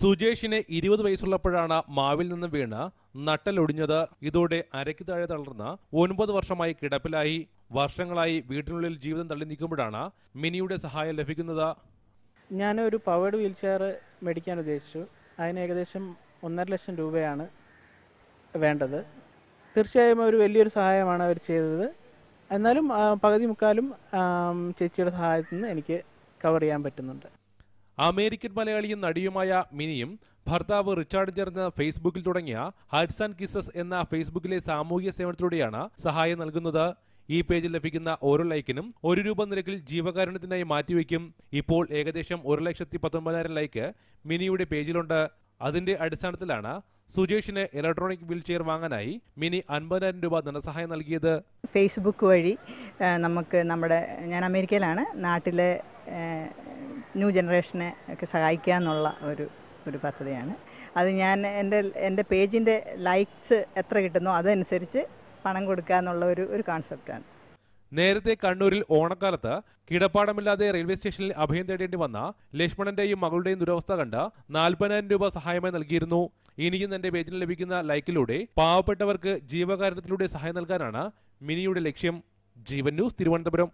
സുജേഷിന് ഇരുപത് വയസ്സുള്ളപ്പോഴാണ് മാവിൽ നിന്ന് വീണ് നട്ടലൊടിഞ്ഞത് ഇതോടെ അരയ്ക്ക് താഴെ തളർന്ന ഒൻപത് വർഷമായി കിടപ്പിലായി വർഷങ്ങളായി വീട്ടിനുള്ളിൽ ജീവിതം തള്ളി നീക്കുമ്പോഴാണ് മിനിയുടെ സഹായം ലഭിക്കുന്നത് ഒരു പവേഡ് വീൽ ചെയർ മേടിക്കാൻ ഉദ്ദേശിച്ചു അതിന് ഏകദേശം ഒന്നര ലക്ഷം രൂപയാണ് വേണ്ടത് തീർച്ചയായും ഒരു വലിയൊരു സഹായമാണ് അവർ ചെയ്തത് എന്നാലും പകുതി മുക്കാലും ചേച്ചിയുടെ സഹായത്തിൽ നിന്ന് എനിക്ക് കവർ ചെയ്യാൻ പറ്റുന്നുണ്ട് അമേരിക്കൻ മലയാളിയും നടിയുമായ മിനിയും ഭർത്താവ് റിച്ചാർഡ് ചേർന്ന് ഫേസ്ബുക്കിൽ തുടങ്ങിയ ഹാർട്സ് ആൻഡ് കിസസ് എന്ന ഫേസ്ബുക്കിലെ സാമൂഹിക സേവനത്തിലൂടെയാണ് സഹായം നൽകുന്നത് ഈ പേജിൽ ലഭിക്കുന്ന ഓരോ ലൈക്കിനും ഒരു രൂപ നിരക്കിൽ ജീവകാരുണ്യത്തിനായി മാറ്റിവെക്കും ഇപ്പോൾ ഏകദേശം ഒരു ലക്ഷത്തി പത്തൊമ്പതിനായിരം ലൈക്ക് മിനിയുടെ പേജിലുണ്ട് അതിന്റെ അടിസ്ഥാനത്തിലാണ് സുജേഷിന് ഇലക്ട്രോണിക് ചെയർ വാങ്ങാനായി മിനി അൻപതിനായിരം രൂപ ധനസഹായം നൽകിയത് ഫേസ്ബുക്ക് വഴി നമുക്ക് നമ്മുടെ ഞാൻ അമേരിക്കയിലാണ് നാട്ടിലെ ന്യൂ ജനറേഷനെ ഒക്കെ സഹായിക്കുക എന്നുള്ള ഒരു ഒരു പദ്ധതിയാണ് അത് ഞാൻ എൻ്റെ എൻ്റെ പേജിൻ്റെ ലൈക്സ് എത്ര കിട്ടുന്നോ അതനുസരിച്ച് പണം കൊടുക്കുക എന്നുള്ള ഒരു ഒരു കോൺസെപ്റ്റാണ് നേരത്തെ കണ്ണൂരിൽ ഓണക്കാലത്ത് കിടപ്പാടമില്ലാതെ റെയിൽവേ സ്റ്റേഷനിൽ അഭയം തേടേണ്ടി വന്ന ലക്ഷ്മണന്റെയും മകളുടെയും ദുരവസ്ഥ കണ്ട് നാൽപ്പതിനായിരം രൂപ സഹായമായി നൽകിയിരുന്നു ഇനിയും എന്റെ പേജിന് ലഭിക്കുന്ന ലൈക്കിലൂടെ പാവപ്പെട്ടവർക്ക് ജീവകാരണത്തിലൂടെ സഹായം നൽകാനാണ് മിനിയുടെ ലക്ഷ്യം ജീവൻ ന്യൂസ് തിരുവനന്തപുരം